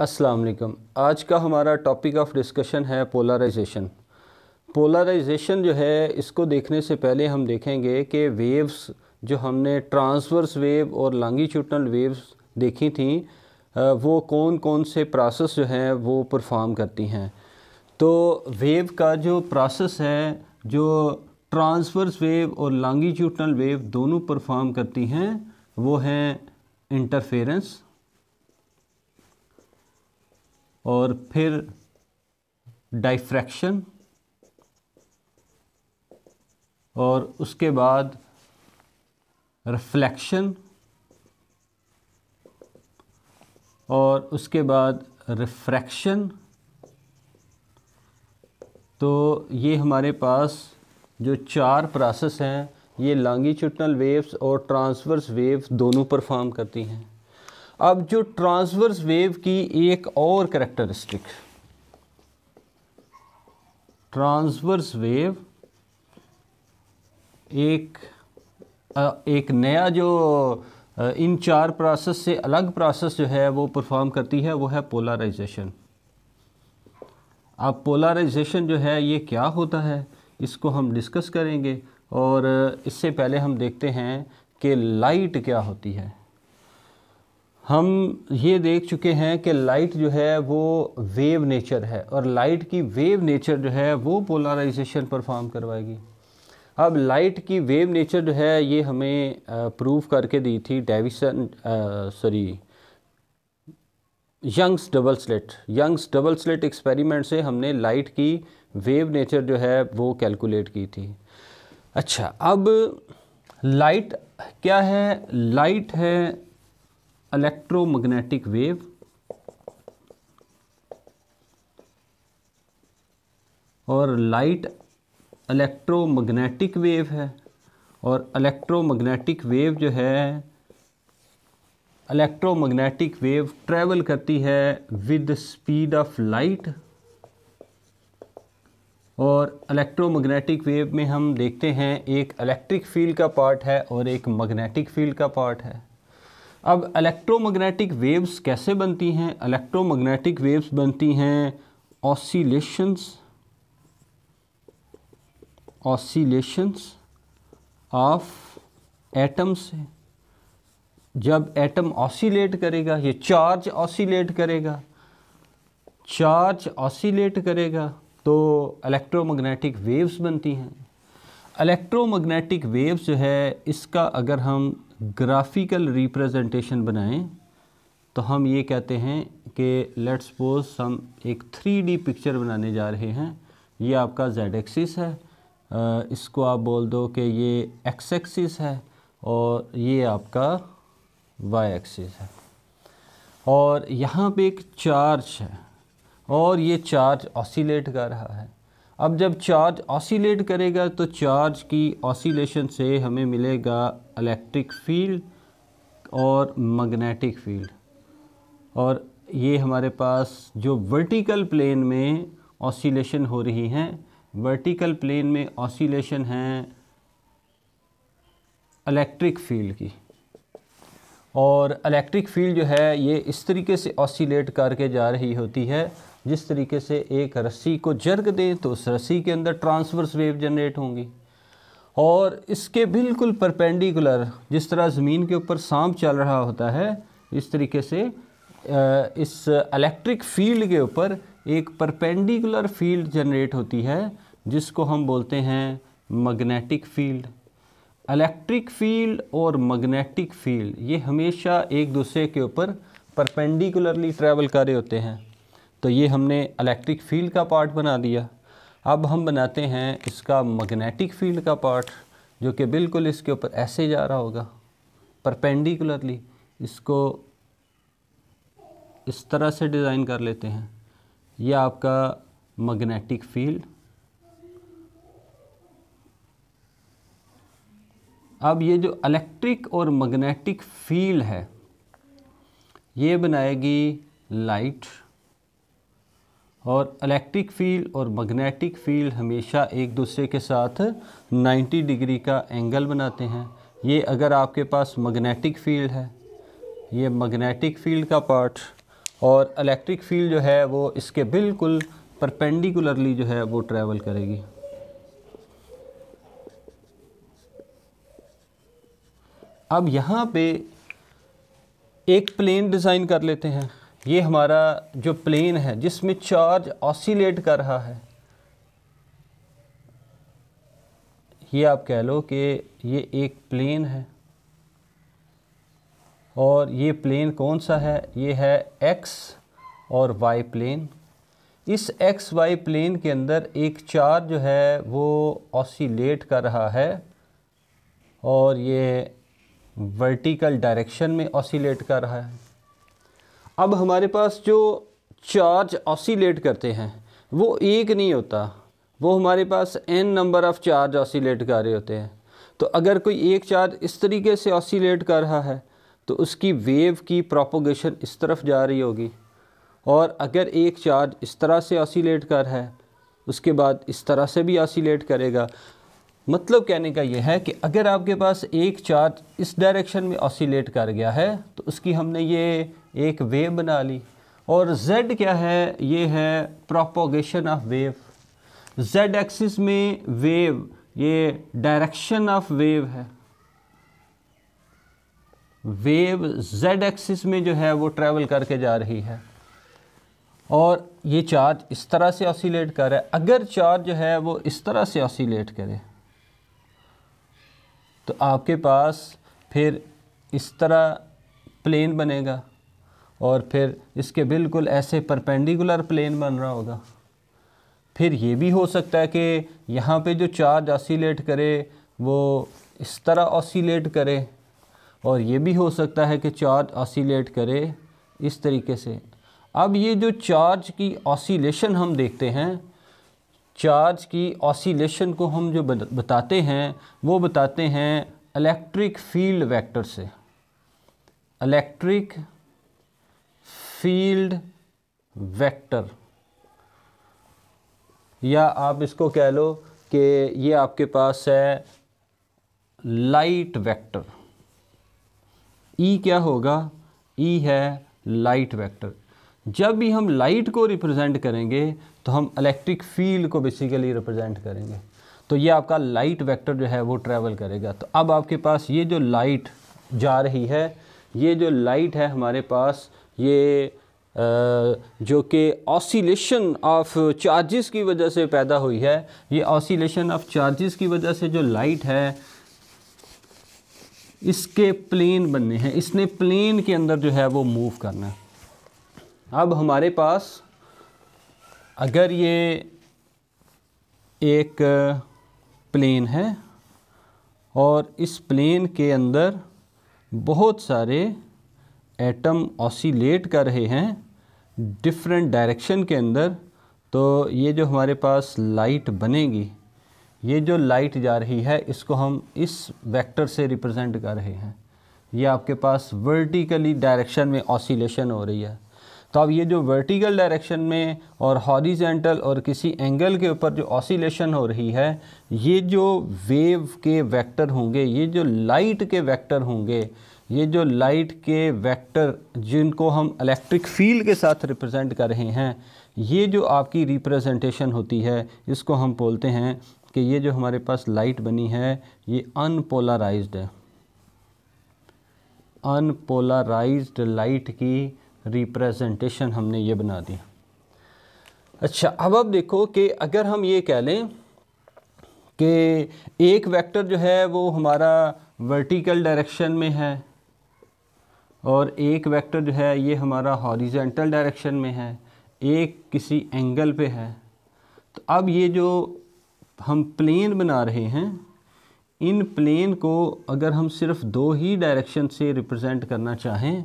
अस्सलाम वालेकुम आज का हमारा टॉपिक ऑफ डिस्कशन है पोलराइजेशन पोलराइजेशन जो है इसको देखने से पहले हम देखेंगे कि वेव्स जो हमने ट्रांसवर्स वेव और लॉन्गिट्यूडनल वेव्स देखी थी वो कौन कौन से प्रोसेस जो हैं वो परफॉर्म करती हैं तो वेव का जो प्रोसेस है जो ट्रांसवर्स वेव और लॉन्गिट्यूडनल वेव दोनों परफॉर्म करती हैं वो हैं इंटरफेरेंस और फिर डाइफ्रैक्शन और उसके बाद रिफ्लेक्शन और उसके बाद रिफ्रैक्शन तो ये हमारे पास जो चार प्रोसेस हैं ये लॉन्गिट्यूडनल वेव्स और ट्रांसवर्स वेव्स दोनों परफॉर्म करती हैं अब जो ट्रांसवर्स वेव की एक और करेक्टरिस्टिक ट्रांसवर्स वेव एक एक नया जो इन चार प्रोसेस से अलग प्रोसेस जो है वो परफॉर्म करती है वो है पोलराइजेशन अब पोलराइजेशन जो है ये क्या होता है इसको हम डिस्कस करेंगे और इससे पहले हम देखते हैं कि लाइट क्या होती है हम ये देख चुके हैं कि लाइट जो है वो वेव नेचर है और लाइट की वेव नेचर जो है वो पोलराइजेशन परफॉर्म करवाएगी अब लाइट की वेव नेचर जो है ये हमें प्रूव करके दी थी Davisson sorry Young's double slit Young's double slit experiment से हमने लाइट की वेव नेचर जो है वो कैलकुलेट की थी अच्छा अब लाइट क्या है लाइट है इलेक्ट्रोमैग्नेटिक वेव और लाइट इलेक्ट्रोमैग्नेटिक वेव है और इलेक्ट्रोमैग्नेटिक वेव जो है इलेक्ट्रोमैग्नेटिक वेव ट्रैवल करती है विद स्पीड ऑफ लाइट और इलेक्ट्रोमैग्नेटिक वेव में हम देखते हैं एक इलेक्ट्रिक फील्ड का पार्ट है और एक मैग्नेटिक फील्ड का पार्ट है अब इलेक्ट्रोमैग्नेटिक वेव्स कैसे बनती हैं इलेक्ट्रोमैग्नेटिक वेव्स बनती हैं ऑसीलेशंस ऑसिलेशंस ऑफ एटम से जब एटम ऑसीलेट करेगा ये चार्ज ऑसीलेट करेगा चार्ज ऑसीलेट करेगा तो इलेक्ट्रोमैग्नेटिक वेव्स बनती हैं इलेक्ट्रोमैग्नेटिक वेव्स जो है इसका अगर हम ग्राफिकल रिप्रेजेंटेशन बनाएं तो हम ये कहते हैं कि लेट्स सपोज हम एक थ्री डी पिक्चर बनाने जा रहे हैं ये आपका जेड एक्सिस है इसको आप बोल दो कि ये एक्स एक्सिस है और ये आपका वाई एक्सिस है और यहाँ पे एक चार्ज है और ये चार्ज ऑसिलेट कर रहा है अब जब चार्ज ऑसिलेट करेगा तो चार्ज की ऑसिलेशन से हमें मिलेगा इलेक्ट्रिक फील्ड और मैग्नेटिक फील्ड और ये हमारे पास जो वर्टिकल प्लेन में ऑसिलेशन हो रही हैं वर्टिकल प्लेन में ऑसिलेशन है इलेक्ट्रिक फील्ड की और इलेक्ट्रिक फील्ड जो है ये इस तरीके से ऑसिलेट करके जा रही होती है जिस तरीके से एक रस्सी को जर्ग दें तो उस रस्सी के अंदर ट्रांसवर्स वेव जनरेट होंगी और इसके बिल्कुल परपेंडिकुलर जिस तरह ज़मीन के ऊपर सांप चल रहा होता है इस तरीके से इस इलेक्ट्रिक फील्ड के ऊपर एक परपेंडिकुलर फील्ड जनरेट होती है जिसको हम बोलते हैं मैग्नेटिक फील्ड इलेक्ट्रिक फील्ड और मैग्नेटिक फील्ड ये हमेशा एक दूसरे के ऊपर परपेंडिकुलरली ट्रैवल कर रहे होते हैं तो ये हमने इलेक्ट्रिक फील्ड का पार्ट बना दिया अब हम बनाते हैं इसका मैग्नेटिक फील्ड का पार्ट जो कि बिल्कुल इसके ऊपर ऐसे जा रहा होगा परपेंडिकुलरली इसको इस तरह से डिज़ाइन कर लेते हैं यह आपका मैग्नेटिक फील्ड अब ये जो इलेक्ट्रिक और मैग्नेटिक फील्ड है ये बनाएगी लाइट और इलेक्ट्रिक फील्ड और मैग्नेटिक फील्ड हमेशा एक दूसरे के साथ 90 डिग्री का एंगल बनाते हैं ये अगर आपके पास मैग्नेटिक फील्ड है ये मैग्नेटिक फील्ड का पार्ट और इलेक्ट्रिक फील्ड जो है वो इसके बिल्कुल परपेंडिकुलरली जो है वो ट्रैवल करेगी अब यहाँ पे एक प्लेन डिज़ाइन कर लेते हैं ये हमारा जो प्लेन है जिसमें चार्ज ऑसिलेट कर रहा है ये आप कह लो कि ये एक प्लेन है और ये प्लेन कौन सा है ये है एक्स और वाई प्लेन इस एक्स वाई प्लेन के अंदर एक चार्ज जो है वो ऑसिलेट कर रहा है और ये वर्टिकल डायरेक्शन में ऑसिलेट कर रहा है अब हमारे पास जो चार्ज ऑसीलेट करते हैं वो एक नहीं होता वो हमारे पास n number of charge oscillate कर रहे होते हैं तो अगर कोई एक चार्ज इस तरीके से ऑसीलेट कर रहा है तो उसकी वेव की प्रोपोगेशन इस तरफ जा रही होगी और अगर एक चार्ज इस तरह से ऑसीलेट कर है उसके बाद इस तरह से भी ऑसीलेट करेगा मतलब कहने का यह है कि अगर आपके पास एक चार्ज इस डायरेक्शन में ऑसीलेट कर गया है तो उसकी हमने ये एक वेव बना ली और z क्या है ये है propagation of wave z axis में वेव ये डायरेक्शन ऑफ वेव है वेव z एक्सिस में जो है वो ट्रैवल करके जा रही है और ये चार्ज इस तरह से ऑसीलेट कर रहा है अगर चार्ज जो है वो इस तरह से ऑसीलेट करे तो आपके पास फिर इस तरह प्लेन बनेगा और फिर इसके बिल्कुल ऐसे परपेंडिकुलर प्लेन बन रहा होगा फिर ये भी हो सकता है कि यहाँ पे जो चार्ज ऑसीलेट करे वो इस तरह ऑसीलेट करे और ये भी हो सकता है कि चार्ज ऑसीलेट करे इस तरीके से अब ये जो चार्ज की ऑसीलेशन हम देखते हैं चार्ज की ऑसीलेशन को हम जो बताते हैं वो बताते हैं इलेक्ट्रिक फील्ड वेक्टर से इलेक्ट्रिक फील्ड वेक्टर या आप इसको कह लो कि ये आपके पास है लाइट वेक्टर ई क्या होगा ई है लाइट वेक्टर जब भी हम लाइट को रिप्रेजेंट करेंगे तो हम इलेक्ट्रिक फील्ड को बेसिकली रिप्रेजेंट करेंगे तो ये आपका लाइट वेक्टर जो है वो ट्रैवल करेगा तो अब आपके पास ये जो लाइट जा रही है ये जो लाइट है हमारे पास ये जो कि ऑसिलेशन ऑफ चार्जेस की वजह से पैदा हुई है ये ऑसिलेशन ऑफ चार्जेस की वजह से जो लाइट है इसके प्लेन बनने हैं इसने प्लेन के अंदर जो है वो मूव करना है अब हमारे पास अगर ये एक प्लेन है और इस प्लेन के अंदर बहुत सारे एटम ऑसीलेट कर रहे हैं डिफरेंट डायरेक्शन के अंदर तो ये जो हमारे पास लाइट बनेगी ये जो लाइट जा रही है इसको हम इस वेक्टर से रिप्रेजेंट कर रहे हैं ये आपके पास वर्टिकली डायरेक्शन में ऑसिलेशन हो रही है तो अब ये जो वर्टिकल डायरेक्शन में और हॉरिजेंटल और किसी एंगल के ऊपर जो ऑसिलेशन हो रही है ये जो वेव के वेक्टर होंगे ये जो लाइट के वेक्टर होंगे ये जो लाइट के वेक्टर जिनको हम इलेक्ट्रिक फील्ड के साथ रिप्रेजेंट कर रहे हैं ये जो आपकी रिप्रेजेंटेशन होती है इसको हम बोलते हैं कि ये जो हमारे पास लाइट बनी है ये अनपोलराइज्ड है अनपोलराइज्ड लाइट की रिप्रेजेंटेशन हमने ये बना दी अच्छा अब अब देखो कि अगर हम ये कह लें कि एक वेक्टर जो है वो हमारा वर्टिकल डायरेक्शन में है और एक वेक्टर जो है ये हमारा हॉरिजेंटल डायरेक्शन में है एक किसी एंगल पे है तो अब ये जो हम प्लेन बना रहे हैं इन प्लेन को अगर हम सिर्फ दो ही डायरेक्शन से रिप्रेजेंट करना चाहें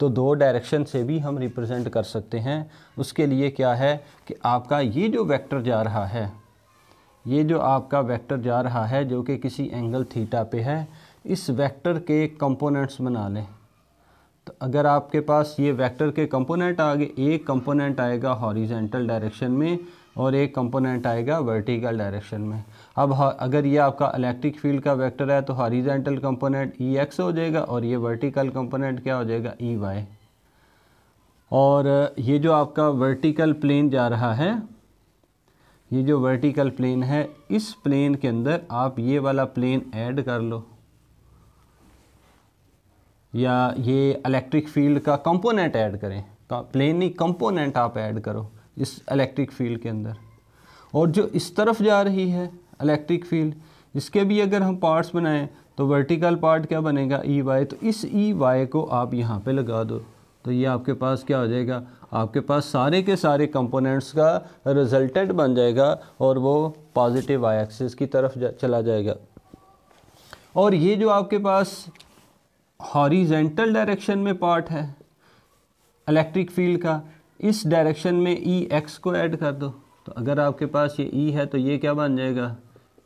तो दो डायरेक्शन से भी हम रिप्रेजेंट कर सकते हैं उसके लिए क्या है कि आपका ये जो वेक्टर जा रहा है ये जो आपका वेक्टर जा रहा है जो कि किसी एंगल थीटा पे है इस वेक्टर के कंपोनेंट्स बना लें तो अगर आपके पास ये वेक्टर के कंपोनेंट आ गए एक कंपोनेंट आएगा हॉरिजेंटल डायरेक्शन में और एक कंपोनेंट आएगा वर्टिकल डायरेक्शन में अब अगर ये आपका इलेक्ट्रिक फील्ड का वेक्टर है तो हॉरिजेंटल कंपोनेंट ई एक्स हो जाएगा और ये वर्टिकल कंपोनेंट क्या हो जाएगा ई e वाई और ये जो आपका वर्टिकल प्लेन जा रहा है ये जो वर्टिकल प्लेन है इस प्लेन के अंदर आप ये वाला प्लेन ऐड कर लो या ये इलेक्ट्रिक फील्ड का कंपोनेंट ऐड करें प्लेन ही कंपोनेंट आप ऐड करो इस इलेक्ट्रिक फील्ड के अंदर और जो इस तरफ जा रही है इलेक्ट्रिक फील्ड इसके भी अगर हम पार्ट्स बनाएं तो वर्टिकल पार्ट क्या बनेगा ई e वाई तो इस ई e वाई को आप यहाँ पे लगा दो तो ये आपके पास क्या हो जाएगा आपके पास सारे के सारे कंपोनेंट्स का रिजल्टेंट बन जाएगा और वो पॉजिटिव वाई एक्सिस की तरफ जा, चला जाएगा और ये जो आपके पास हॉरिजेंटल डायरेक्शन में पार्ट है इलेक्ट्रिक फील्ड का इस डायरेक्शन में ई e एक्स को ऐड कर दो तो अगर आपके पास ये ई e है तो ये क्या बन जाएगा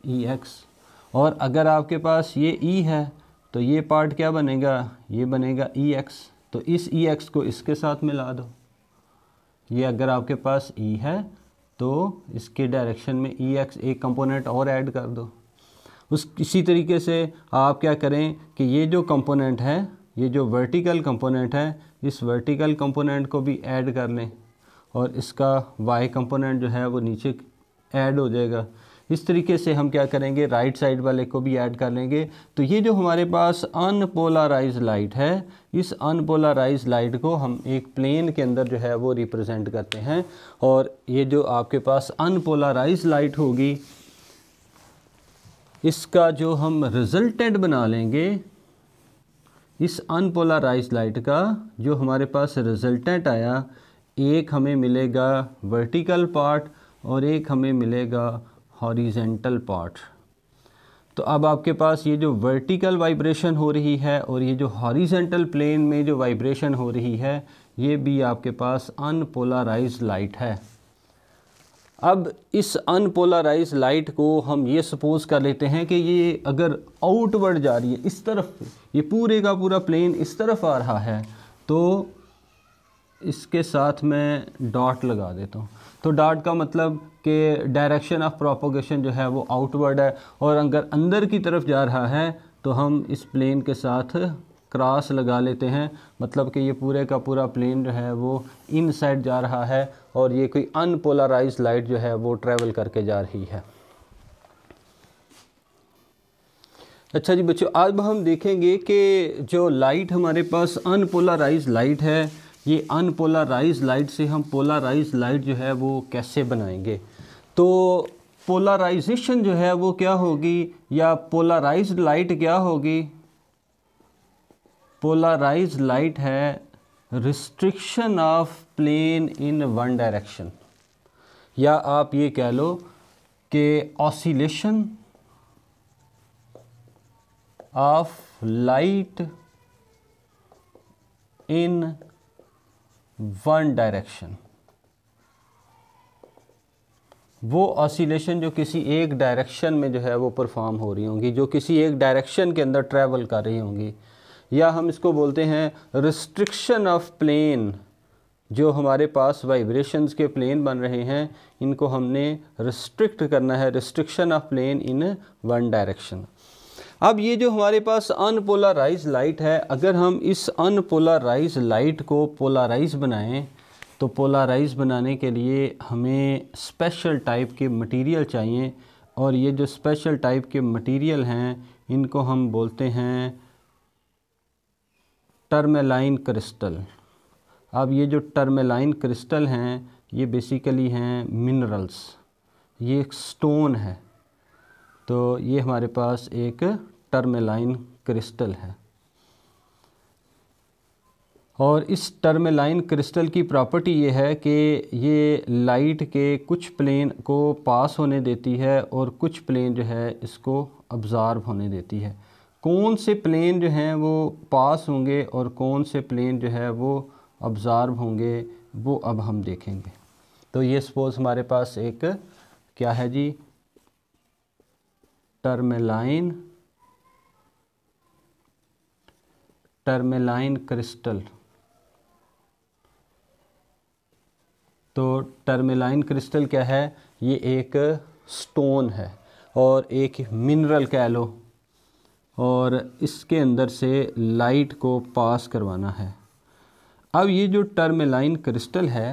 ई e एक्स और अगर आपके पास ये ई है तो ये पार्ट क्या बनेगा ये बनेगा ई एक्स तो इस ई एक्स को इसके साथ मिला दो ये अगर आपके पास ई है तो इसके डायरेक्शन में ई एक्स एक कंपोनेंट और ऐड कर दो उस इसी तरीके से आप क्या करें कि ये जो कंपोनेंट है ये जो वर्टिकल कंपोनेंट है इस वर्टिकल कंपोनेंट को भी ऐड कर लें और इसका वाई कंपोनेंट जो है वो नीचे ऐड हो जाएगा इस तरीके से हम क्या करेंगे राइट साइड वाले को भी ऐड कर लेंगे तो ये जो हमारे पास अनपोलाराइज लाइट है इस अनपोलाराइज लाइट को हम एक प्लेन के अंदर जो है वो रिप्रेजेंट करते हैं और ये जो आपके पास अनपोलाराइज लाइट होगी इसका जो हम रिजल्टेंट बना लेंगे इस अनपोलराइज लाइट का जो हमारे पास रिजल्टेंट आया एक हमें मिलेगा वर्टिकल पार्ट और एक हमें मिलेगा हॉरिजेंटल पार्ट तो अब आपके पास ये जो वर्टिकल वाइब्रेशन हो रही है और ये जो हॉरिजेंटल प्लेन में जो वाइब्रेशन हो रही है ये भी आपके पास अनपोलराइज लाइट है अब इस अनपोलराइज लाइट को हम ये सपोज कर लेते हैं कि ये अगर आउटवर्ड जा रही है इस तरफ ये पूरे का पूरा प्लेन इस तरफ आ रहा है तो इसके साथ मैं डॉट लगा देता हूँ तो डॉट का मतलब कि डायरेक्शन ऑफ प्रोपोगेशन जो है वो आउटवर्ड है और अगर अंदर की तरफ जा रहा है तो हम इस प्लेन के साथ क्रॉस लगा लेते हैं मतलब कि ये पूरे का पूरा प्लेन जो है वो इन साइड जा रहा है और ये कोई अनपोलराइज लाइट जो है वो ट्रैवल करके जा रही है अच्छा जी बच्चों अब हम देखेंगे कि जो लाइट हमारे पास अनपोलराइज लाइट है ये अनपोलराइज लाइट से हम पोलराइज लाइट जो है वो कैसे बनाएंगे तो पोलराइजेशन जो है वो क्या होगी या पोलराइज लाइट क्या होगी पोलराइज लाइट है restriction of plane in one direction या आप ये कह लो कि oscillation of light in one direction वो ऑसिलेशन जो किसी एक डायरेक्शन में जो है वो परफॉर्म हो रही होंगी जो किसी एक डायरेक्शन के अंदर ट्रैवल कर रही होंगी या हम इसको बोलते हैं रिस्ट्रिक्शन ऑफ प्लेन जो हमारे पास वाइब्रेशंस के प्लेन बन रहे हैं इनको हमने रिस्ट्रिक्ट करना है restriction of plane in one direction अब ये जो हमारे पास अनपोलराइज लाइट है अगर हम इस अनपोलराइज लाइट को पोलराइज बनाएं तो पोलराइज बनाने के लिए हमें स्पेशल टाइप के मटेरियल चाहिए और ये जो स्पेशल टाइप के मटेरियल हैं इनको हम बोलते हैं टर्मेलाइन क्रिस्टल अब ये जो टर्मेलाइन क्रिस्टल हैं ये बेसिकली हैं मिनरल्स ये एक स्टोन है तो ये हमारे पास एक टर्मेलाइन क्रिस्टल है और इस टर्मेलाइन क्रिस्टल की प्रॉपर्टी ये है कि ये लाइट के कुछ प्लेन को पास होने देती है और कुछ प्लेन जो है इसको अब्ज़ार्व होने देती है कौन से प्लेन जो हैं वो पास होंगे और कौन से प्लेन जो है वो ऑब्ज़ार्व होंगे वो अब हम देखेंगे तो ये सपोज़ हमारे पास एक क्या है जी टर्मेलाइन टर्मेलाइन क्रिस्टल तो टर्मेलाइन क्रिस्टल क्या है ये एक स्टोन है और एक मिनरल कह लो और इसके अंदर से लाइट को पास करवाना है अब ये जो टर्मेलाइन क्रिस्टल है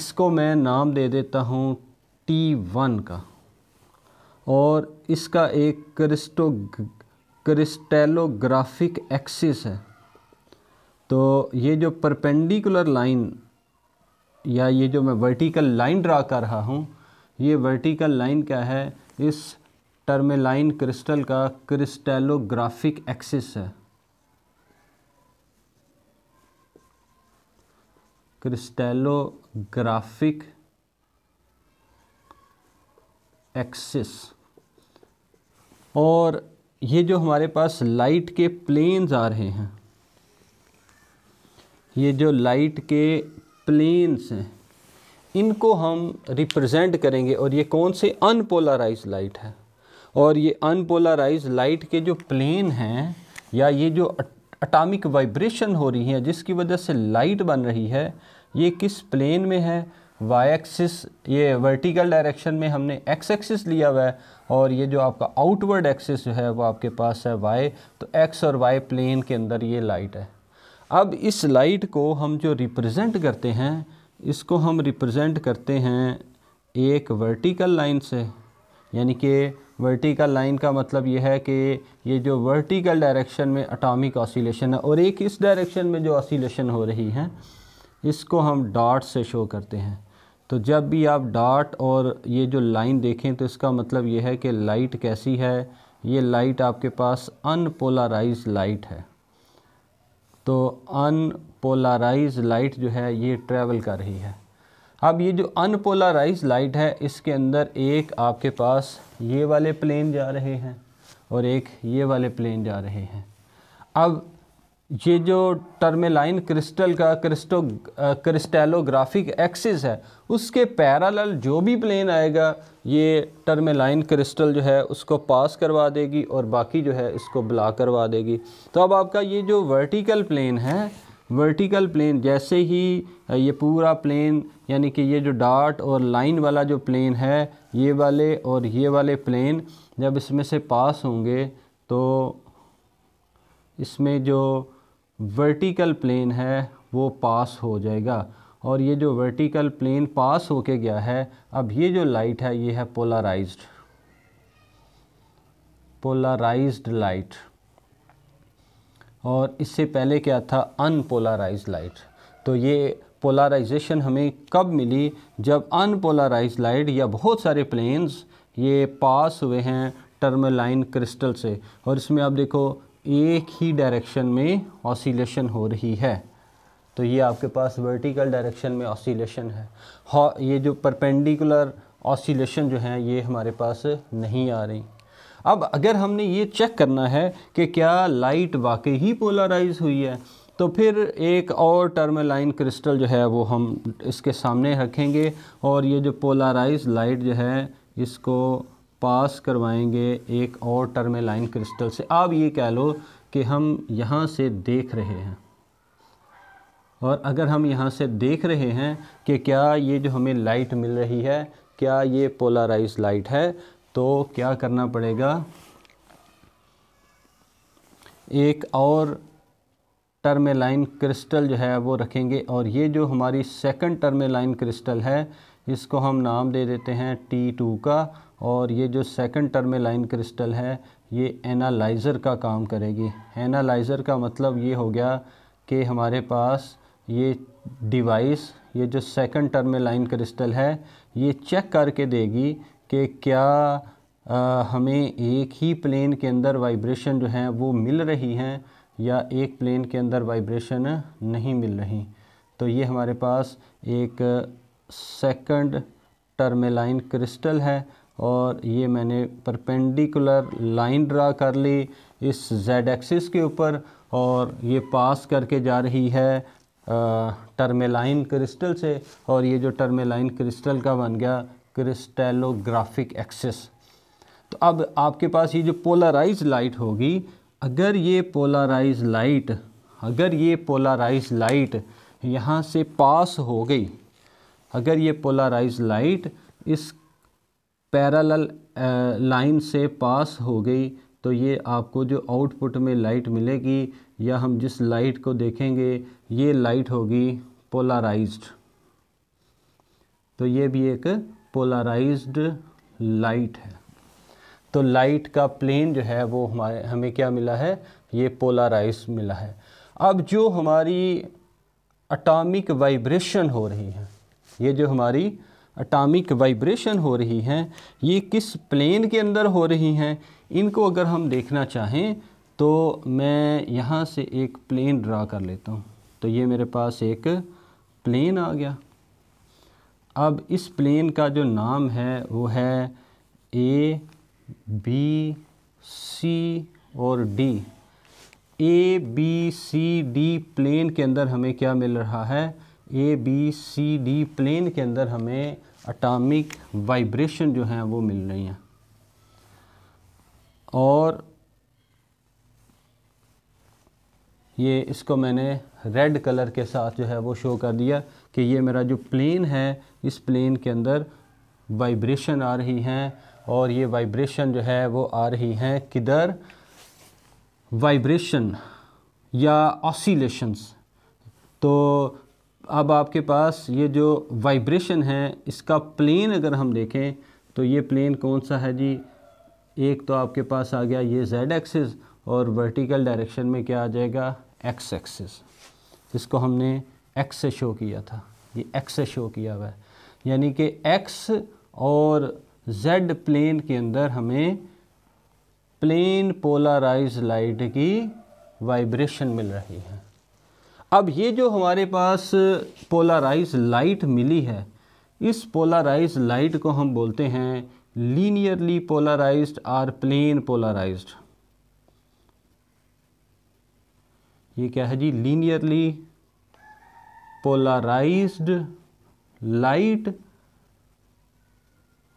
इसको मैं नाम दे देता हूँ टी वन का और इसका एक क्रिस्टो क्रिस्टेलोग्राफिक एक्सिस है तो ये जो परपेंडिकुलर लाइन या ये जो मैं वर्टिकल लाइन ड्रा कर रहा हूँ ये वर्टिकल लाइन क्या है इस टर्मेलाइन क्रिस्टल का क्रिस्टेलोग्राफिक एक्सिस है क्रिस्टेलोग्राफिक एक्सिस और ये जो हमारे पास लाइट के प्लेन्स आ रहे हैं ये जो लाइट के प्लेन्स हैं इनको हम रिप्रेजेंट करेंगे और ये कौन से अनपोलराइज लाइट है और ये अनपोलराइज लाइट के जो प्लेन हैं या ये जो अटामिक वाइब्रेशन हो रही है जिसकी वजह से लाइट बन रही है ये किस प्लेन में है वाई एक्सिस ये वर्टिकल डायरेक्शन में हमने एक्स एक्सिस लिया हुआ है और ये जो आपका आउटवर्ड एक्सिस जो है वो आपके पास है वाई तो एक्स और वाई प्लेन के अंदर ये लाइट है अब इस लाइट को हम जो रिप्रेजेंट करते हैं इसको हम रिप्रेजेंट करते हैं एक वर्टिकल लाइन से यानी कि वर्टिकल लाइन का मतलब यह है कि ये जो वर्टिकल डायरेक्शन में अटामिक ऑसिलेशन है और एक इस डायरेक्शन में जो ऑसिलेशन हो रही है इसको हम डॉट से शो करते हैं तो जब भी आप डॉट और ये जो लाइन देखें तो इसका मतलब ये है कि लाइट कैसी है ये लाइट आपके पास अनपोलराइज लाइट है तो अनपोलराइज लाइट जो है ये ट्रैवल कर रही है अब ये जो अनपोलराइज लाइट है इसके अंदर एक आपके पास ये वाले प्लेन जा रहे हैं और एक ये वाले प्लेन जा रहे हैं अब ये जो टर्मेलाइन क्रिस्टल का क्रिस्टो क्रिस्टेलोग्राफिक एक्सिस है उसके पैरालल जो भी प्लेन आएगा ये टर्मेलाइन क्रिस्टल जो है उसको पास करवा देगी और बाकी जो है इसको ब्ला करवा देगी तो अब आपका ये जो वर्टिकल प्लेन है वर्टिकल प्लेन जैसे ही ये पूरा प्लेन यानी कि ये जो डार्ट और लाइन वाला जो प्लेन है ये वाले और ये वाले प्लेन जब इसमें से पास होंगे तो इसमें जो वर्टिकल प्लेन है वो पास हो जाएगा और ये जो वर्टिकल प्लेन पास होके गया है अब ये जो लाइट है ये है पोलराइज्ड पोलराइज्ड लाइट और इससे पहले क्या था अनपोलराइज्ड लाइट तो ये पोलराइजेशन हमें कब मिली जब अनपोलराइज लाइट या बहुत सारे प्लेन्स ये पास हुए हैं टर्मलाइन क्रिस्टल से और इसमें आप देखो एक ही डायरेक्शन में ऑसिलेशन हो रही है तो ये आपके पास वर्टिकल डायरेक्शन में ऑसिलेशन है ये जो परपेंडिकुलर ऑसिलेशन जो हैं ये हमारे पास नहीं आ रही अब अगर हमने ये चेक करना है कि क्या लाइट वाकई ही पोलराइज हुई है तो फिर एक और टर्मेलाइन क्रिस्टल जो है वो हम इसके सामने रखेंगे और ये जो पोलाराइज लाइट जो है इसको पास करवाएंगे एक और टर्मेलाइन क्रिस्टल से आप ये कह लो कि हम यहाँ से देख रहे हैं और अगर हम यहाँ से देख रहे हैं कि क्या ये जो हमें लाइट मिल रही है क्या ये पोलाराइज लाइट है तो क्या करना पड़ेगा एक और टर्मेलाइन क्रिस्टल जो है वो रखेंगे और ये जो हमारी सेकंड टर्मेलाइन क्रिस्टल है इसको हम नाम दे देते हैं टी टू का और ये जो सेकंड टर्मेलाइन क्रिस्टल है ये एनालाइज़र का काम करेगी एनालाइज़र का मतलब ये हो गया कि हमारे पास ये डिवाइस ये जो सेकंड टर्मेलाइन क्रिस्टल है ये चेक करके देगी कि क्या आ, हमें एक ही प्लेन के अंदर वाइब्रेशन जो हैं वो मिल रही हैं या एक प्लेन के अंदर वाइब्रेशन नहीं मिल रही तो ये हमारे पास एक सेकंड टर्मेलाइन क्रिस्टल है और ये मैंने परपेंडिकुलर लाइन ड्रा कर ली इस जेड एक्सिस के ऊपर और ये पास करके जा रही है टर्मेलाइन क्रिस्टल से और ये जो टर्मेलाइन क्रिस्टल का बन गया क्रिस्टेलोग्राफिक एक्सिस तो अब आपके पास ये जो पोलराइज लाइट होगी अगर ये पोलाराइज लाइट अगर ये पोलाराइज लाइट यहाँ से पास हो गई अगर ये पोलाराइज लाइट इस पैरल लाइन से पास हो गई तो ये आपको जो आउटपुट में लाइट मिलेगी या हम जिस लाइट को देखेंगे ये लाइट होगी पोलाराइज्ड तो ये भी एक पोलाराइज्ड लाइट है तो लाइट का प्लेन जो है वो हमारे हमें क्या मिला है ये पोलाराइज मिला है अब जो हमारी अटामिक वाइब्रेशन हो रही है ये जो हमारी अटामिक वाइब्रेशन हो रही हैं ये किस प्लेन के अंदर हो रही हैं इनको अगर हम देखना चाहें तो मैं यहाँ से एक प्लेन ड्रा कर लेता हूँ तो ये मेरे पास एक प्लेन आ गया अब इस प्लेन का जो नाम है वो है ए बी सी और D A B C D plane के अंदर हमें क्या मिल रहा है A B C D plane के अंदर हमें अटामिक वाइब्रेशन जो हैं वो मिल रही हैं और ये इसको मैंने रेड कलर के साथ जो है वो शो कर दिया कि ये मेरा जो प्लेन है इस प्लेन के अंदर वाइब्रेशन आ रही हैं और ये वाइब्रेशन जो है वो आ रही हैं किधर वाइब्रेशन या ऑसिलेशंस तो अब आपके पास ये जो वाइब्रेशन है इसका प्लेन अगर हम देखें तो ये प्लेन कौन सा है जी एक तो आपके पास आ गया ये जेड एक्सिस और वर्टिकल डायरेक्शन में क्या आ जाएगा एक्स एक्सिस जिसको हमने एक्स से शो किया था ये एक्स से शो किया हुआ है यानी कि एक्स और जेड प्लेन के अंदर हमें प्लेन पोलराइज लाइट की वाइब्रेशन मिल रही है अब ये जो हमारे पास पोलराइज लाइट मिली है इस पोलराइज लाइट को हम बोलते हैं लीनियरली पोलराइज्ड और प्लेन पोलराइज्ड ये क्या है जी लीनियरली पोलराइज्ड लाइट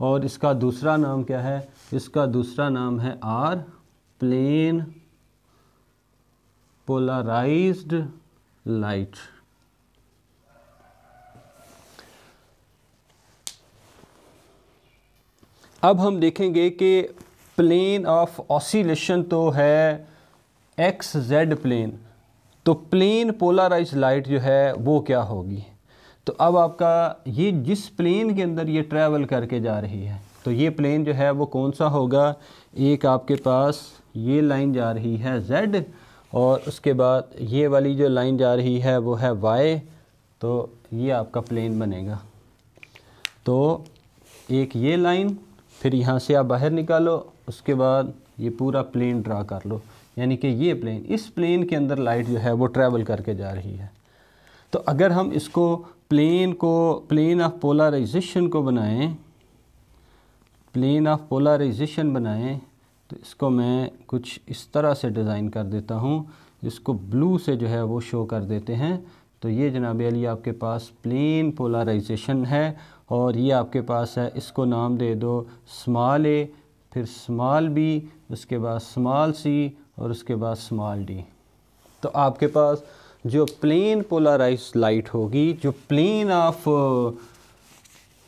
और इसका दूसरा नाम क्या है इसका दूसरा नाम है आर प्लेन पोलराइज्ड लाइट अब हम देखेंगे कि प्लेन ऑफ ऑसिलेशन तो है एक्स जेड प्लेन तो प्लेन पोलराइज लाइट जो है वो क्या होगी तो अब आपका ये जिस प्लेन के अंदर ये ट्रैवल करके जा रही है तो ये प्लेन जो है वो कौन सा होगा एक आपके पास ये लाइन जा रही है जेड और उसके बाद ये वाली जो लाइन जा रही है वो है वाई तो ये आपका प्लेन बनेगा तो एक ये लाइन फिर यहाँ से आप बाहर निकालो उसके बाद ये पूरा प्लेन ड्रा कर लो यानी कि ये प्लेन इस प्लेन के अंदर लाइट जो है वो ट्रैवल करके जा रही है तो अगर हम इसको प्लेन को प्लेन ऑफ पोलराइजेशन को बनाएं प्लेन ऑफ पोलराइजेशन बनाएं तो इसको मैं कुछ इस तरह से डिज़ाइन कर देता हूँ इसको ब्लू से जो है वो शो कर देते हैं तो ये जनाब अली आपके पास प्लेन पोलराइजेशन है और ये आपके पास है इसको नाम दे दो स्मॉल ए फिर स्मॉल बी उसके बाद स्मॉल सी और उसके बाद स्मॉल डी तो आपके पास जो प्लेन पोलराइज लाइट होगी जो प्लेन ऑफ uh,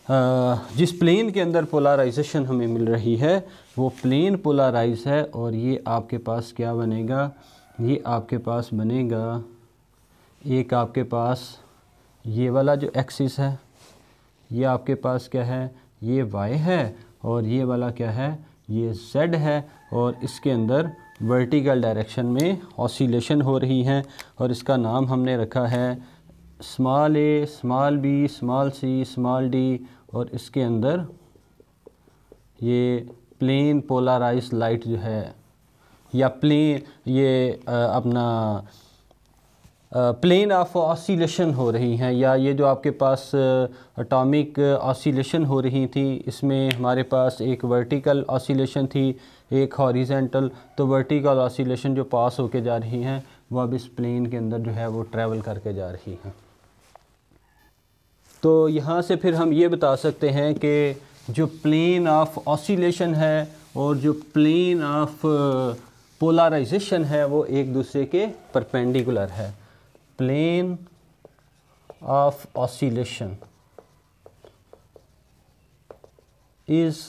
uh, जिस प्लेन के अंदर पोलराइजेशन हमें मिल रही है वो प्लेन पोलराइज है और ये आपके पास क्या बनेगा ये आपके पास बनेगा एक आपके पास ये वाला जो एक्सिस है ये आपके पास क्या है ये वाई है और ये वाला क्या है ये जेड है और इसके अंदर वर्टिकल डायरेक्शन में ऑसिलेशन हो रही हैं और इसका नाम हमने रखा है small a small b small c small d और इसके अंदर ये प्लेन पोलाराइज लाइट जो है या प्लेन ये आ, अपना प्लेन ऑफ ऑसिलेशन हो रही हैं या ये जो आपके पास अटॉमिक ऑसिलेशन हो रही थी इसमें हमारे पास एक वर्टिकल ऑसिलेशन थी एक हॉरिजेंटल तो वर्टिकल ऑसिलेशन जो पास होके जा रही हैं वो अब इस प्लेन के अंदर जो है वो ट्रैवल करके जा रही हैं तो यहाँ से फिर हम ये बता सकते हैं कि जो प्लेन ऑफ ऑसिलेशन है और जो प्लेन ऑफ पोलराइजेशन है वो एक दूसरे के परपेंडिकुलर है plane of oscillation is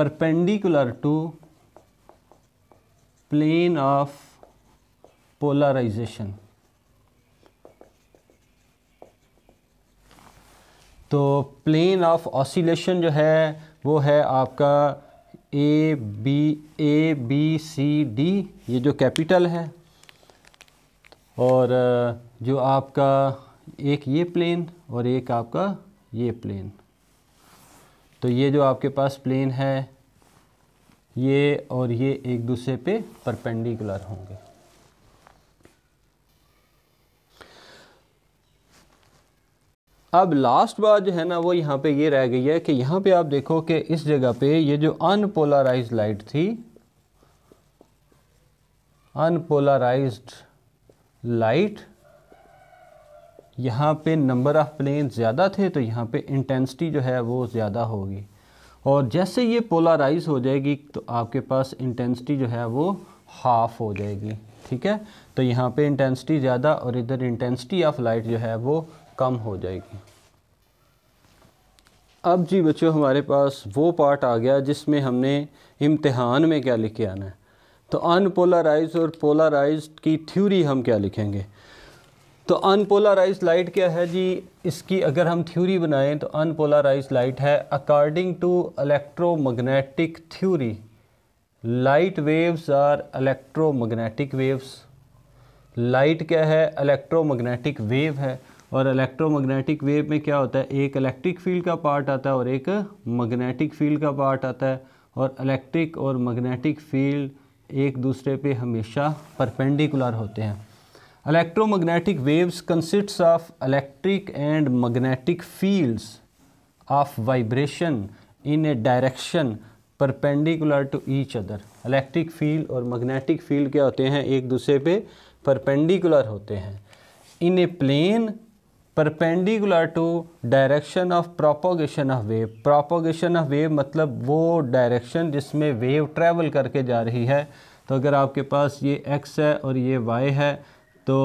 perpendicular to plane of polarization तो प्लेन ऑफ ऑसिलेशन जो है वो है आपका A B A B C D ये जो कैपिटल है और जो आपका एक ये प्लेन और एक आपका ये प्लेन तो ये जो आपके पास प्लेन है ये और ये एक दूसरे पे परपेंडिकुलर होंगे अब लास्ट बात जो है ना वो यहाँ पे ये रह गई है कि यहाँ पे आप देखो कि इस जगह पे ये जो अनपोलराइज लाइट थी अनपोलराइज्ड लाइट यहाँ पे नंबर ऑफ़ प्लेन ज़्यादा थे तो यहाँ पे इंटेंसिटी जो है वो ज़्यादा होगी और जैसे ये पोलाराइज हो जाएगी तो आपके पास इंटेंसिटी जो है वो हाफ़ हो जाएगी ठीक है तो यहाँ पे इंटेंसिटी ज़्यादा और इधर इंटेंसिटी ऑफ लाइट जो है वो कम हो जाएगी अब जी बच्चों हमारे पास वो पार्ट आ गया जिसमें हमने इम्तहान में क्या लिखे आना है तो अनपोलराइज और पोलराइज की थ्योरी हम क्या लिखेंगे तो अनपोलराइज लाइट क्या है जी इसकी अगर हम थ्योरी बनाएं तो अनपोलराइज लाइट है according to electromagnetic theory light waves are electromagnetic waves light क्या है इलेक्ट्रोमैग्नेटिक वेव है और इलेक्ट्रोमैग्नेटिक वेव में क्या होता है एक इलेक्ट्रिक फील्ड का पार्ट आता है और एक मैग्नेटिक फील्ड का पार्ट आता है और इलेक्ट्रिक और मैग्नेटिक फील्ड एक दूसरे पे हमेशा परपेंडिकुलर होते हैं electromagnetic waves consists of electric and magnetic fields of vibration in a direction perpendicular to each other electric field और मैग्नेटिक फील्ड क्या होते हैं एक दूसरे पे परपेंडिकुलर होते हैं in a plane perpendicular to direction of propagation of wave propagation of wave मतलब वो डायरेक्शन जिसमें वेव ट्रैवल करके जा रही है तो अगर आपके पास ये एक्स है और ये वाई है तो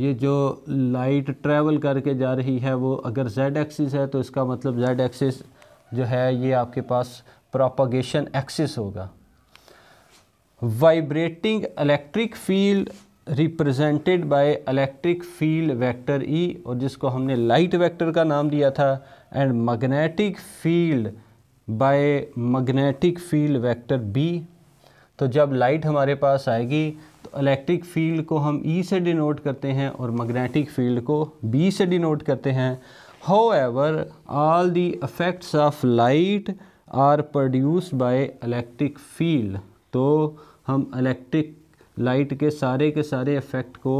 ये जो लाइट ट्रैवल करके जा रही है वो अगर जेड एक्सिस है तो इसका मतलब जेड एक्सिस जो है ये आपके पास प्रोपागेशन एक्सिस होगा vibrating electric field represented by electric field vector E और जिसको हमने लाइट वेक्टर का नाम दिया था and magnetic field by magnetic field vector B तो जब लाइट हमारे पास आएगी तो इलेक्ट्रिक फील्ड को हम ई e से डिनोट करते हैं और मैग्नेटिक फील्ड को बी से डिनोट करते हैं however all the effects of light are produced by electric field तो हम इलेक्ट्रिक लाइट के सारे के सारे इफ़ेक्ट को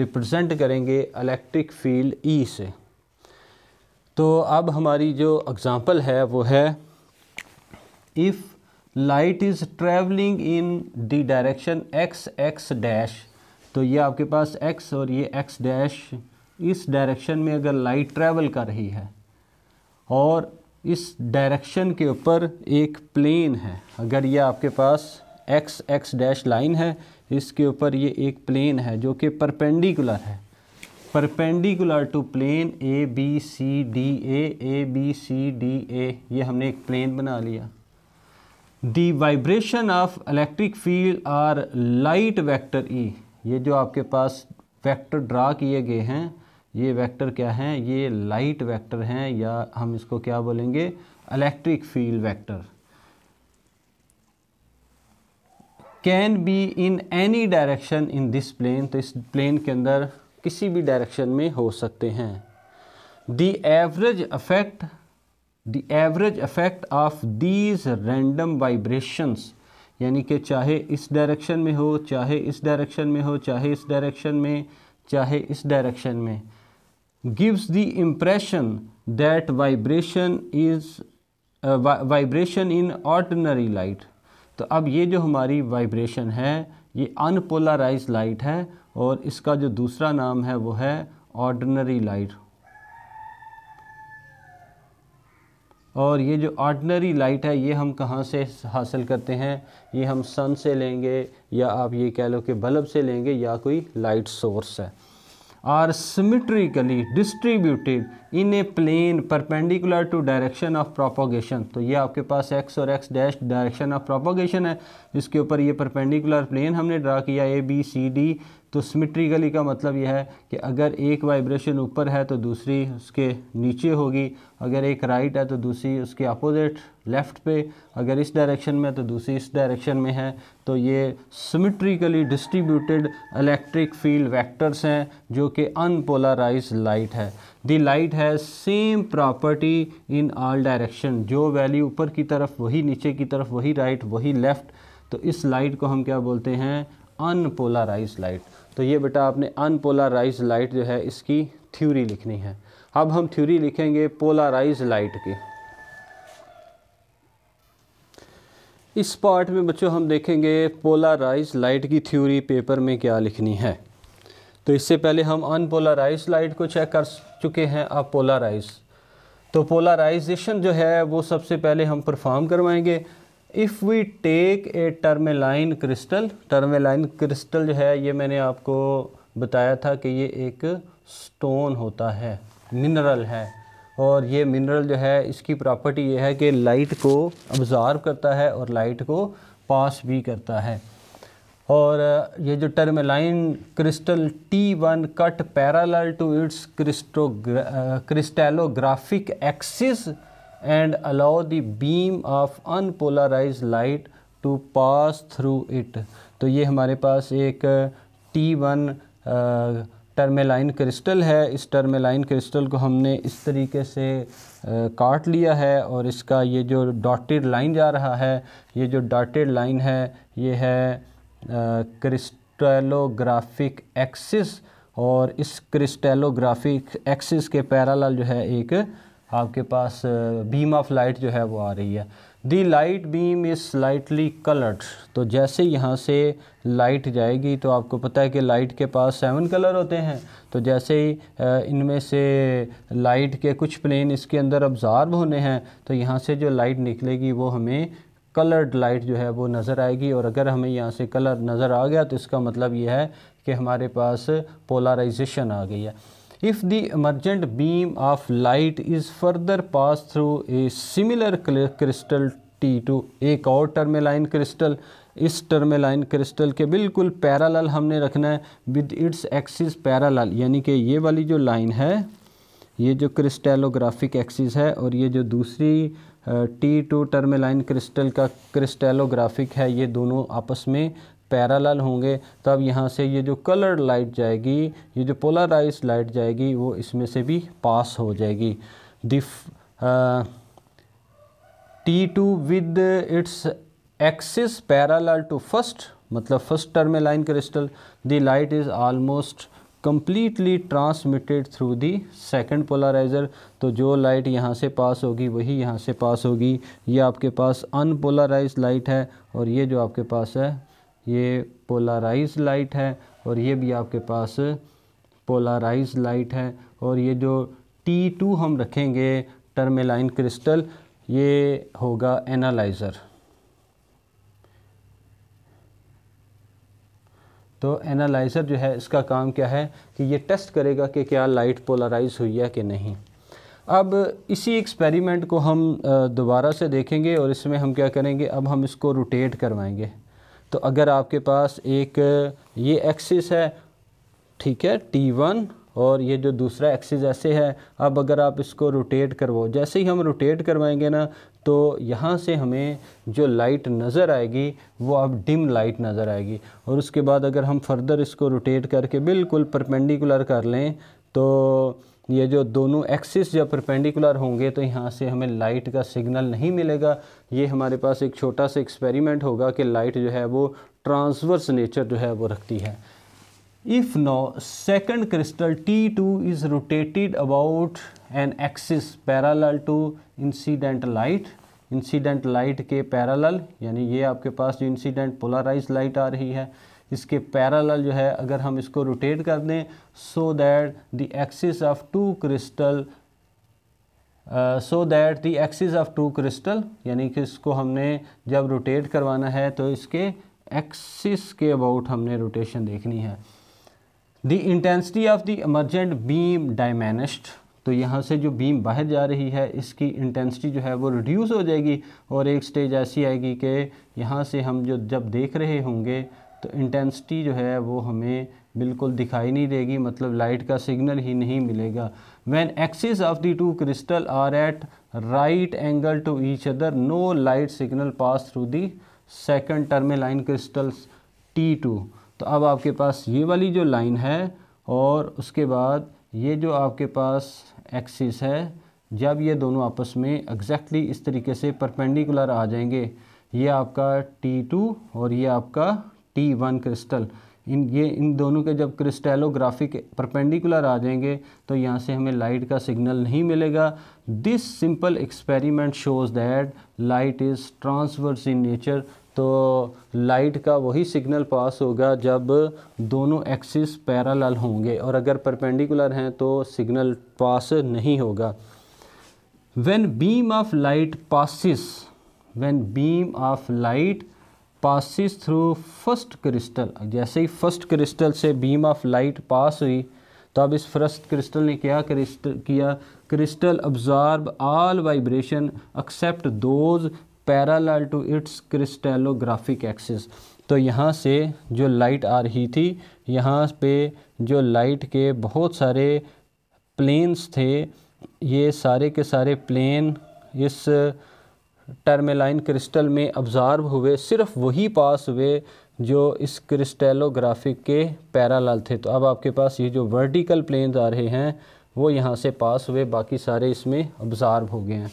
रिप्रेजेंट करेंगे इलेक्ट्रिक फील्ड ई से तो अब हमारी जो एग्ज़ाम्पल है वो है if light is travelling in the direction x x dash तो ये आपके पास एक्स और ये एक्स डैश इस डायरेक्शन में अगर लाइट ट्रेवल कर रही है और इस डायरेक्शन के ऊपर एक प्लेन है अगर ये आपके पास एक्स एक्स डैश लाइन है इसके ऊपर ये एक प्लेन है जो कि परपेंडिकुलर है perpendicular to plane A B C D A A B C D A ये हमने एक प्लेन बना लिया the vibration of electric field are light vector E ये जो आपके पास वैक्टर ड्रा किए गए हैं ये वैक्टर क्या हैं ये लाइट वैक्टर हैं या हम इसको क्या बोलेंगे electric field vector can be in any direction in this plane तो इस प्लेन के अंदर किसी भी डायरेक्शन में हो सकते हैं the average effect the average effect of these random vibrations यानी कि चाहे इस डायरेक्शन में हो चाहे इस डायरेक्शन में हो चाहे इस डायरेक्शन में चाहे इस डायरेक्शन में gives the impression that vibration is vibration in ordinary light तो अब ये जो हमारी वाइब्रेशन है ये अनपोलराइज लाइट है और इसका जो दूसरा नाम है वो है ऑर्डनरी लाइट और ये जो ऑर्डनरी लाइट है ये हम कहाँ से हासिल करते हैं ये हम सन से लेंगे या आप ये कह लो कि बल्ब से लेंगे या कोई लाइट सोर्स है are symmetrically distributed in a plane perpendicular to direction of propagation तो ये आपके पास x और x dash direction of propagation है इसके ऊपर ये परपेंडिकुलर प्लेन हमने ड्रा किया ए बी सी डी तो सिमिट्रिकली का मतलब यह है कि अगर एक वाइब्रेशन ऊपर है तो दूसरी उसके नीचे होगी अगर एक राइट है तो दूसरी उसके अपोजिट लेफ़्ट पे अगर इस डायरेक्शन में तो दूसरी इस डायरेक्शन में है तो ये symmetrically distributed electric field vectors हैं जो कि अनपोलराइज लाइट है दी लाइट है same property in all direction जो वैल्यू ऊपर की तरफ वही नीचे की तरफ वही राइट right, वही लेफ़्ट तो इस लाइट को हम क्या बोलते हैं अनपोलराइज लाइट तो ये बेटा आपने अनपोलराइज लाइट जो है इसकी थ्योरी लिखनी है अब हम थ्योरी लिखेंगे पोलराइज लाइट की इस पार्ट में बच्चों हम देखेंगे पोलाराइज लाइट की थ्योरी पेपर में क्या लिखनी है तो इससे पहले हम अनपोलाराइज लाइट को चेक कर चुके हैं अब पोलाराइज तो पोलाराइजेशन जो है वो सबसे पहले हम परफॉर्म करवाएंगे if we take a tourmaline crystal tourmaline crystal जो है ये मैंने आपको बताया था कि ये एक स्टोन होता है मिनरल है और ये मिनरल जो है इसकी प्रॉपर्टी ये है कि लाइट को ऑब्ज़ार्व करता है और लाइट को पास भी करता है और ये जो tourmaline crystal T one cut parallel to its crysto crystallographic axis and allow the beam of unpolarize light to pass through it तो ये हमारे पास एक T1 वन टर्मेलाइन क्रिस्टल है इस टर्मेलाइन क्रिस्टल को हमने इस तरीके से काट लिया है और इसका ये जो डॉटेड लाइन जा रहा है ये जो डॉटेड लाइन है ये है क्रिस्टलोग्राफिक एक्सिस और इस क्रिस्टलोग्राफिक एक्सिस के पैराल जो है एक आपके पास बीम ऑफ लाइट जो है वो आ रही है the light beam is lightly coloured तो जैसे यहाँ से लाइट जाएगी तो आपको पता है कि लाइट के पास सेवन कलर होते हैं तो जैसे ही इनमें से लाइट के कुछ प्लेन इसके अंदर ऑब्ज़ार्व होने हैं तो यहाँ से जो लाइट निकलेगी वो हमें कलर्ड लाइट जो है वो नज़र आएगी और अगर हमें यहाँ से कलर नज़र आ गया तो इसका मतलब ये है कि हमारे पास पोलराइजेशन आ गई है if the emergent beam of light is further passed through a similar crystal two एक और टर्मेलाइन क्रिस्टल इस टर्मेलाइन क्रिस्टल के बिल्कुल पैरालल हमने रखना है विद इट्स एक्सिस पैरालल यानी कि ये वाली जो लाइन है ये जो क्रिस्टेलोग्राफिक एक्सिस है और ये जो दूसरी टी टू टर्मेलाइन क्रिस्टल का क्रिस्टेलोग्राफिक है ये दोनों आपस में पैरालल होंगे तब यहाँ से ये जो कलर्ड लाइट जाएगी ये जो पोलराइज लाइट जाएगी वो इसमें से भी पास हो जाएगी if T two with its axis parallel to first मतलब first tourmaline crystal the light is almost completely transmitted through the second polarizer तो जो लाइट यहाँ से पास होगी वही यहाँ से पास होगी ये आपके पास अनपोलराइज लाइट है और ये जो आपके पास है ये पोलाराइज लाइट है और ये भी आपके पास पोलाराइज लाइट है और ये जो टी टू हम रखेंगे टर्मेलाइन क्रिस्टल ये होगा एनालाइज़र तो एनालाइज़र जो है इसका काम क्या है कि ये टेस्ट करेगा कि क्या लाइट पोलराइज हुई है कि नहीं अब इसी एक्सपेरिमेंट को हम दोबारा से देखेंगे और इसमें हम क्या करेंगे अब हम इसको रोटेट करवाएंगे तो अगर आपके पास एक ये एक्सिस है ठीक है टी वन और ये जो दूसरा एक्सिस ऐसे है अब अगर आप इसको रोटेट करवाओ जैसे ही हम रोटेट करवाएंगे ना तो यहाँ से हमें जो लाइट नज़र आएगी वो अब डिम लाइट नज़र आएगी और उसके बाद अगर हम फर्दर इसको रोटेट करके बिल्कुल परपेंडिकुलर कर लें तो ये जो दोनों एक्सिस जब परपेंडिकुलर होंगे तो यहाँ से हमें लाइट का सिग्नल नहीं मिलेगा ये हमारे पास एक छोटा सा एक्सपेरिमेंट होगा कि लाइट जो है वो ट्रांसवर्स नेचर जो है वो रखती है if no second crystal T two is rotated about an axis parallel to incident light incident light के पैरालल यानी ये आपके पास जो इंसीडेंट पोलराइज लाइट आ रही है इसके पैरल जो है अगर हम इसको रोटेट कर दें so that the axis of two crystal so that the axis of two crystal यानी कि इसको हमने जब रोटेट करवाना है तो इसके एक्सिस के अबाउट हमने रोटेशन देखनी है the intensity of the emergent beam diminished तो यहाँ से जो बीम बाहर जा रही है इसकी इंटेंसिटी जो है वो रिड्यूस हो जाएगी और एक स्टेज ऐसी आएगी कि यहाँ से हम जो जब देख रहे होंगे तो इंटेंसिटी जो है वो हमें बिल्कुल दिखाई नहीं देगी मतलब लाइट का सिग्नल ही नहीं मिलेगा when axis of the two crystal are at right angle to each other no light signal pass through the second tourmaline crystals T two तो अब आपके पास ये वाली जो लाइन है और उसके बाद ये जो आपके पास एक्सिस है जब ये दोनों आपस में एग्जैक्टली exactly इस तरीके से परपेंडिकुलर आ जाएंगे ये आपका T2 और ये आपका टी वन क्रिस्टल इन ये इन दोनों के जब क्रिस्टेलोग्राफिक परपेंडिकुलर आ जाएंगे तो यहाँ से हमें लाइट का सिग्नल नहीं मिलेगा this simple experiment shows that light is transverse in nature तो लाइट का वही सिग्नल पास होगा जब दोनों एक्सिस पैरेलल होंगे और अगर परपेंडिकुलर हैं तो सिग्नल पास नहीं होगा when beam of light passes when beam of light passes through first crystal जैसे ही फर्स्ट क्रिस्टल से बीम ऑफ लाइट पास हुई तो अब इस फर्स्ट क्रिस्टल ने क्या क्रिस्टल किया crystal absorb all vibration except those parallel to its crystallographic axis तो यहाँ से जो लाइट आ रही थी यहाँ पे जो लाइट के बहुत सारे प्लेन्स थे ये सारे के सारे प्लेन इस टर्मेलाइन क्रिस्टल में ऑब्ज़ार्व हुए सिर्फ वही पास हुए जो इस क्रिस्टेलोग्राफिक के पैरालाल थे तो अब आपके पास ये जो वर्टिकल प्लेन्स आ रहे हैं वो यहाँ से पास हुए बाकी सारे इसमें ऑब्ज़ार्व हो गए हैं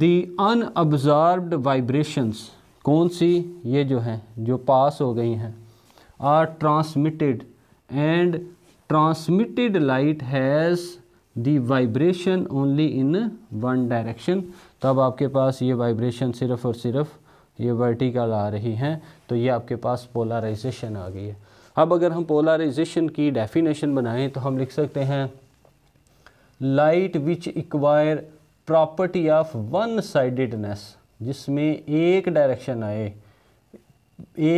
दी अनऑब्ज़ार्व्ड वाइब्रेशंस कौन सी ये जो हैं जो पास हो गई हैं are transmitted and transmitted light has the vibration only in one direction तब आपके पास ये वाइब्रेशन सिर्फ़ और सिर्फ़ ये वर्टिकल आ रही हैं तो ये आपके पास पोलराइजेशन आ गई है अब अगर हम पोलराइजेशन की डेफिनेशन बनाएं तो हम लिख सकते हैं light which acquire property of one sidedness जिसमें एक डायरेक्शन आए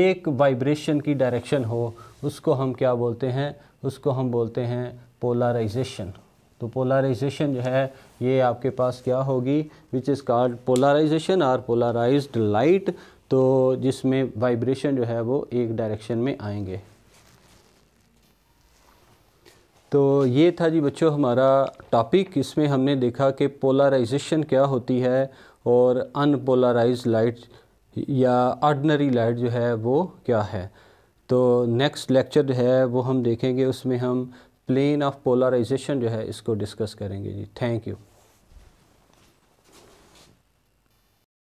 एक वाइब्रेशन की डायरेक्शन हो उसको हम क्या बोलते हैं उसको हम बोलते हैं पोलराइजेशन तो पोलराइजेशन जो है ये आपके पास क्या होगी विच इज़ कॉल्ड पोलराइजेशन और पोलराइज लाइट तो जिसमें वाइब्रेशन जो है वो एक डायरेक्शन में आएंगे तो ये था जी बच्चों हमारा टॉपिक इसमें हमने देखा कि पोलराइजेशन क्या होती है और अनपोलराइज लाइट या ऑर्डनरी लाइट जो है वो क्या है तो नेक्स्ट लेक्चर जो है वो हम देखेंगे उसमें हम प्लेन ऑफ पोलराइजेशन जो है इसको डिस्कस करेंगे जी थैंक यू